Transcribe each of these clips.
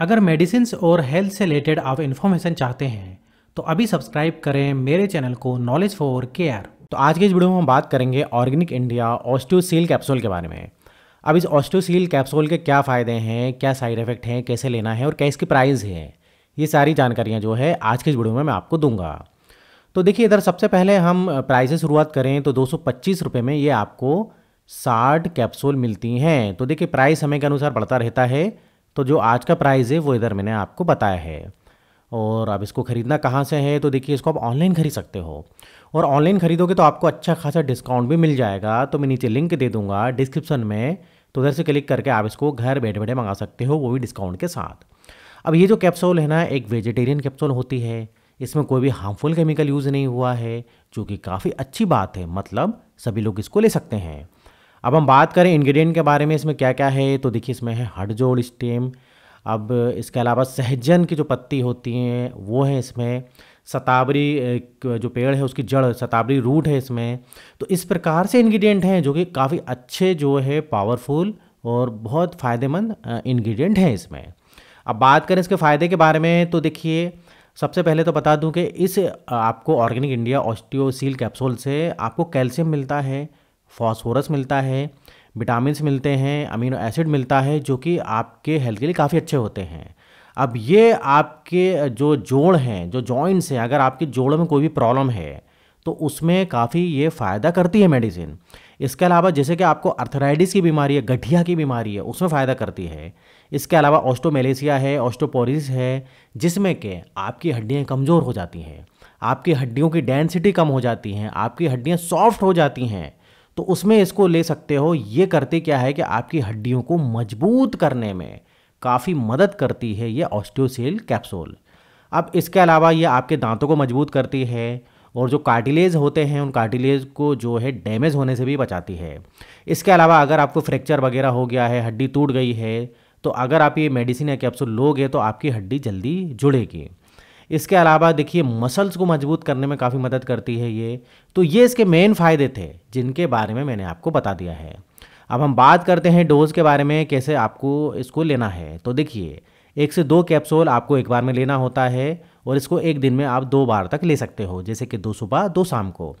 अगर मेडिसिन और हेल्थ से रिलेटेड आप इन्फॉर्मेशन चाहते हैं तो अभी सब्सक्राइब करें मेरे चैनल को नॉलेज फॉर केयर तो आज के इस वीडियो में हम बात करेंगे ऑर्गेनिक इंडिया ऑस्टोसील कैप्सूल के बारे में अब इस ऑस्टोसील कैप्सूल के क्या फ़ायदे हैं क्या साइड इफेक्ट हैं कैसे लेना है और क्या इसकी प्राइस है ये सारी जानकारियाँ जो है आज के इस वीडियो में मैं आपको दूंगा तो देखिए इधर सबसे पहले हम प्राइस से शुरुआत करें तो दो सौ में ये आपको साठ कैप्सूल मिलती हैं तो देखिए प्राइस समय के अनुसार बढ़ता रहता है तो जो आज का प्राइस है वो इधर मैंने आपको बताया है और अब इसको ख़रीदना कहाँ से है तो देखिए इसको आप ऑनलाइन ख़रीद सकते हो और ऑनलाइन ख़रीदोगे तो आपको अच्छा खासा डिस्काउंट भी मिल जाएगा तो मैं नीचे लिंक दे दूँगा डिस्क्रिप्शन में तो उधर से क्लिक करके आप इसको घर बैठे बैठे मंगा सकते हो वो भी डिस्काउंट के साथ अब ये जो कैप्सूल है ना एक वेजिटेरियन कैप्सूल होती है इसमें कोई भी हार्मफुल केमिकल यूज़ नहीं हुआ है जो कि काफ़ी अच्छी बात है मतलब सभी लोग इसको ले सकते हैं अब हम बात करें इंग्रेडिएंट के बारे में इसमें क्या क्या है तो देखिए इसमें है हड़जोड़ स्टेम अब इसके अलावा सहजन की जो पत्ती होती हैं वो है इसमें सताबरी जो पेड़ है उसकी जड़ सताबरी रूट है इसमें तो इस प्रकार से इंग्रेडिएंट हैं जो कि काफ़ी अच्छे जो है पावरफुल और बहुत फ़ायदेमंद इंग्रेडिएंट हैं इसमें अब बात करें इसके फ़ायदे के बारे में तो देखिए सबसे पहले तो बता दूं कि इस आपको ऑर्गेनिक इंडिया ऑस्टियोसील कैप्सूल से आपको कैल्शियम मिलता है फॉस्फोरस मिलता है विटामिन मिलते हैं अमीनो एसिड मिलता है जो कि आपके हेल्थ के लिए काफ़ी अच्छे होते हैं अब ये आपके जो जोड़ हैं जो जॉइंट्स हैं अगर आपके जोड़ों में कोई भी प्रॉब्लम है तो उसमें काफ़ी ये फ़ायदा करती है मेडिसिन इसके अलावा जैसे कि आपको अर्थराइटिस की बीमारी है गठिया की बीमारी है उसमें फ़ायदा करती है इसके अलावा ऑस्टोमेलेसिया है ऑस्टोपोरिस है जिसमें के आपकी हड्डियाँ कमज़ोर हो जाती हैं आपकी हड्डियों की डेंसिटी कम हो जाती हैं आपकी हड्डियाँ सॉफ्ट हो जाती हैं तो उसमें इसको ले सकते हो ये करते क्या है कि आपकी हड्डियों को मजबूत करने में काफ़ी मदद करती है ये ऑस्टियोसेल कैप्सूल अब इसके अलावा ये आपके दांतों को मजबूत करती है और जो कार्टिलेज होते हैं उन कार्टिलेज को जो है डैमेज होने से भी बचाती है इसके अलावा अगर आपको फ्रैक्चर वगैरह हो गया है हड्डी टूट गई है तो अगर आप ये मेडिसिन या कैप्सूल लोगे तो आपकी हड्डी जल्दी जुड़ेगी इसके अलावा देखिए मसल्स को मजबूत करने में काफ़ी मदद करती है ये तो ये इसके मेन फ़ायदे थे जिनके बारे में मैंने आपको बता दिया है अब हम बात करते हैं डोज़ के बारे में कैसे आपको इसको लेना है तो देखिए एक से दो कैप्सूल आपको एक बार में लेना होता है और इसको एक दिन में आप दो बार तक ले सकते हो जैसे कि दो सुबह दो शाम को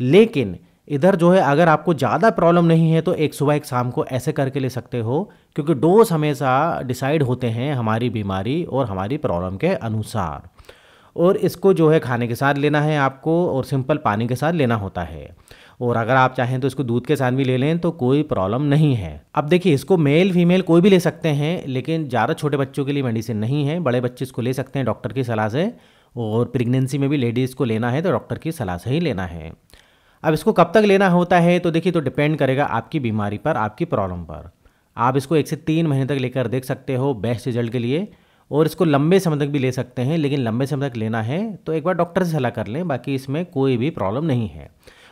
लेकिन इधर जो है अगर आपको ज़्यादा प्रॉब्लम नहीं है तो एक सुबह एक शाम को ऐसे करके ले सकते हो क्योंकि डोज हमेशा डिसाइड होते हैं हमारी बीमारी और हमारी प्रॉब्लम के अनुसार और इसको जो है खाने के साथ लेना है आपको और सिंपल पानी के साथ लेना होता है और अगर आप चाहें तो इसको दूध के साथ भी ले लें तो कोई प्रॉब्लम नहीं है अब देखिए इसको मेल फीमेल कोई भी ले सकते हैं लेकिन ज़्यादा छोटे बच्चों के लिए मेडिसिन नहीं है बड़े बच्चे इसको ले सकते हैं डॉक्टर की सलाह से और प्रेगनेंसी में भी लेडीज़ को लेना है तो डॉक्टर की सलाह से ही लेना है अब इसको कब तक लेना होता है तो देखिए तो डिपेंड करेगा आपकी बीमारी पर आपकी प्रॉब्लम पर आप इसको एक से तीन महीने तक लेकर देख सकते हो बेस्ट रिजल्ट के लिए और इसको लंबे समय तक भी ले सकते हैं लेकिन लंबे समय तक लेना है तो एक बार डॉक्टर से सलाह कर लें बाकी इसमें कोई भी प्रॉब्लम नहीं है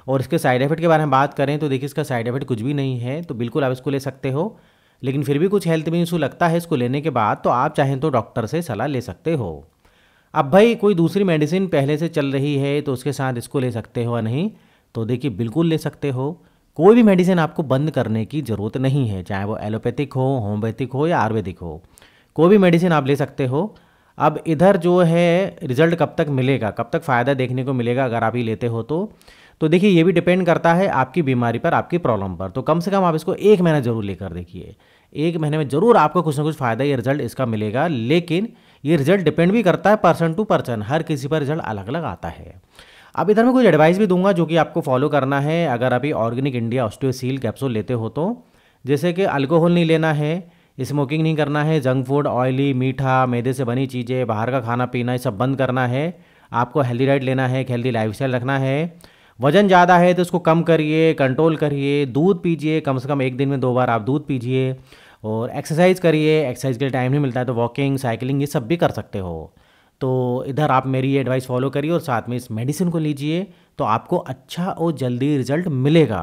और इसके साइड इफेक्ट के बारे में बात करें तो देखिए इसका साइड इफेक्ट कुछ भी नहीं है तो बिल्कुल आप इसको ले सकते हो लेकिन फिर भी कुछ हेल्थ में इशू लगता है इसको लेने के बाद तो आप चाहें तो डॉक्टर से सलाह ले सकते हो अब भाई कोई दूसरी मेडिसिन पहले से चल रही है तो उसके साथ इसको ले सकते हो या नहीं तो देखिए बिल्कुल ले सकते हो कोई भी मेडिसिन आपको बंद करने की ज़रूरत नहीं है चाहे वो एलोपैथिक हो होम्योपैथिक हो या आयुर्वेदिक हो कोई भी मेडिसिन आप ले सकते हो अब इधर जो है रिजल्ट कब तक मिलेगा कब तक फ़ायदा देखने को मिलेगा अगर आप ये लेते हो तो तो देखिए ये भी डिपेंड करता है आपकी बीमारी पर आपकी प्रॉब्लम पर तो कम से कम आप इसको एक महीना ज़रूर लेकर देखिए एक महीने में ज़रूर आपको कुछ ना कुछ फ़ायदा या रिजल्ट इसका मिलेगा लेकिन ये रिजल्ट डिपेंड भी करता है पर्सन टू पर्सन हर किसी पर रिजल्ट अलग अलग आता है अब इधर मैं कुछ एडवाइस भी दूंगा जो कि आपको फॉलो करना है अगर आप ये ऑर्गेनिक इंडिया ऑस्टोसील कैप्सूल लेते हो तो जैसे कि अल्कोहल नहीं लेना है स्मोकिंग नहीं करना है जंक फूड ऑयली मीठा मैदे से बनी चीज़ें बाहर का खाना पीना ये सब बंद करना है आपको हेल्दी डाइट लेना है एक हेल्दी लाइफ रखना है वज़न ज़्यादा है तो उसको कम करिए कंट्रोल करिए दूध पीजिए कम से कम एक दिन में दो बार आप दूध पीजिए और एक्सरसाइज करिए एक्सरसाइज के लिए टाइम नहीं मिलता है तो वॉकिंग साइकिलिंग ये सब भी कर सकते हो तो इधर आप मेरी ये एडवाइस फॉलो करिए और साथ में इस मेडिसिन को लीजिए तो आपको अच्छा और जल्दी रिजल्ट मिलेगा